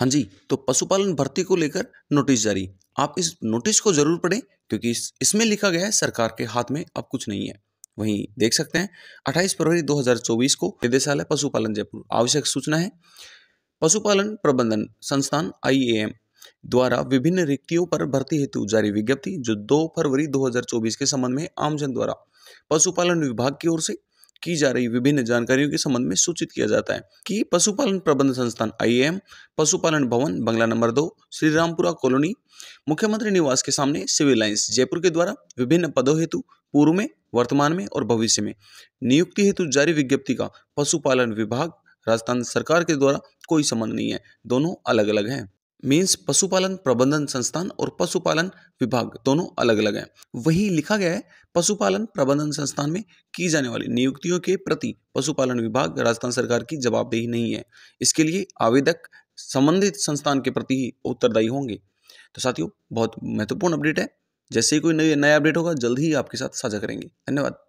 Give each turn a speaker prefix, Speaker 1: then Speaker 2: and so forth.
Speaker 1: हाँ जी तो पशुपालन भर्ती को लेकर नोटिस जारी आप इस नोटिस को ज़रूर पढ़ें क्योंकि इसमें लिखा गया है सरकार के हाथ में अब कुछ नहीं है वहीं देख सकते हैं 28 फरवरी 2024 को निदेशालय पशुपालन जयपुर आवश्यक सूचना है पशुपालन प्रबंधन संस्थान आई द्वारा विभिन्न रिक्तियों पर भर्ती हेतु जारी विज्ञप्ति जो 2 फरवरी 2024 के संबंध में आमजन द्वारा पशुपालन विभाग की ओर से की जा रही विभिन्न जानकारियों के संबंध में सूचित किया जाता है कि पशुपालन प्रबंध संस्थान आई पशुपालन भवन बंगला नंबर दो श्री रामपुरा कॉलोनी मुख्यमंत्री निवास के सामने सिविल लाइन्स जयपुर के द्वारा विभिन्न पदों हेतु पूर्व में वर्तमान में और भविष्य में नियुक्ति हेतु जारी विज्ञप्ति का पशुपालन विभाग राजस्थान सरकार के द्वारा कोई संबंध नहीं है दोनों अलग अलग हैं मीन्स पशुपालन प्रबंधन संस्थान और पशुपालन विभाग दोनों अलग अलग हैं वही लिखा गया है पशुपालन प्रबंधन संस्थान में की जाने वाली नियुक्तियों के प्रति पशुपालन विभाग राजस्थान सरकार की जवाबदेही नहीं है इसके लिए आवेदक संबंधित संस्थान के प्रति ही उत्तरदायी होंगे तो साथियों बहुत महत्वपूर्ण अपडेट है जैसे ही कोई नया अपडेट होगा जल्द ही आपके साथ साझा करेंगे
Speaker 2: धन्यवाद